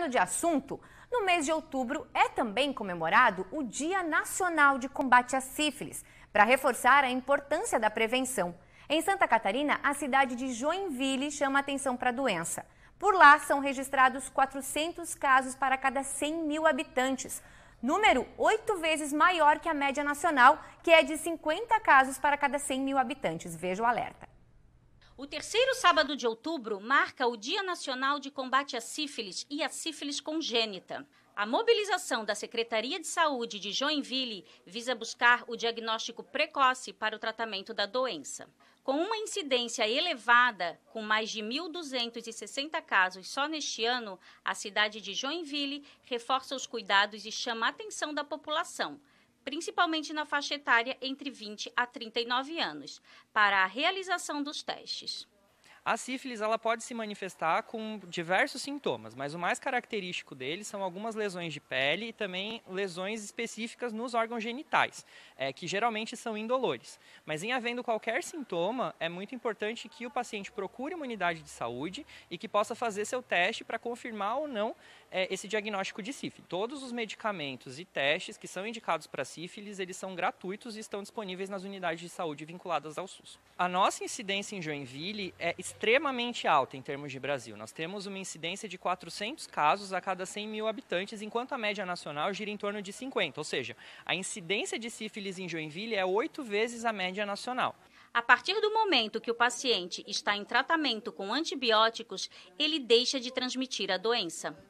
Mudando de assunto, no mês de outubro é também comemorado o Dia Nacional de Combate à Sífilis, para reforçar a importância da prevenção. Em Santa Catarina, a cidade de Joinville chama atenção para a doença. Por lá, são registrados 400 casos para cada 100 mil habitantes, número oito vezes maior que a média nacional, que é de 50 casos para cada 100 mil habitantes. Veja o alerta. O terceiro sábado de outubro marca o Dia Nacional de Combate à Sífilis e à Sífilis Congênita. A mobilização da Secretaria de Saúde de Joinville visa buscar o diagnóstico precoce para o tratamento da doença. Com uma incidência elevada, com mais de 1.260 casos só neste ano, a cidade de Joinville reforça os cuidados e chama a atenção da população principalmente na faixa etária entre 20 a 39 anos, para a realização dos testes. A sífilis ela pode se manifestar com diversos sintomas, mas o mais característico deles são algumas lesões de pele e também lesões específicas nos órgãos genitais, é, que geralmente são indolores. Mas em havendo qualquer sintoma, é muito importante que o paciente procure uma unidade de saúde e que possa fazer seu teste para confirmar ou não é, esse diagnóstico de sífilis. Todos os medicamentos e testes que são indicados para sífilis, eles são gratuitos e estão disponíveis nas unidades de saúde vinculadas ao SUS. A nossa incidência em Joinville é extremamente alta em termos de Brasil. Nós temos uma incidência de 400 casos a cada 100 mil habitantes, enquanto a média nacional gira em torno de 50. Ou seja, a incidência de sífilis em Joinville é oito vezes a média nacional. A partir do momento que o paciente está em tratamento com antibióticos, ele deixa de transmitir a doença.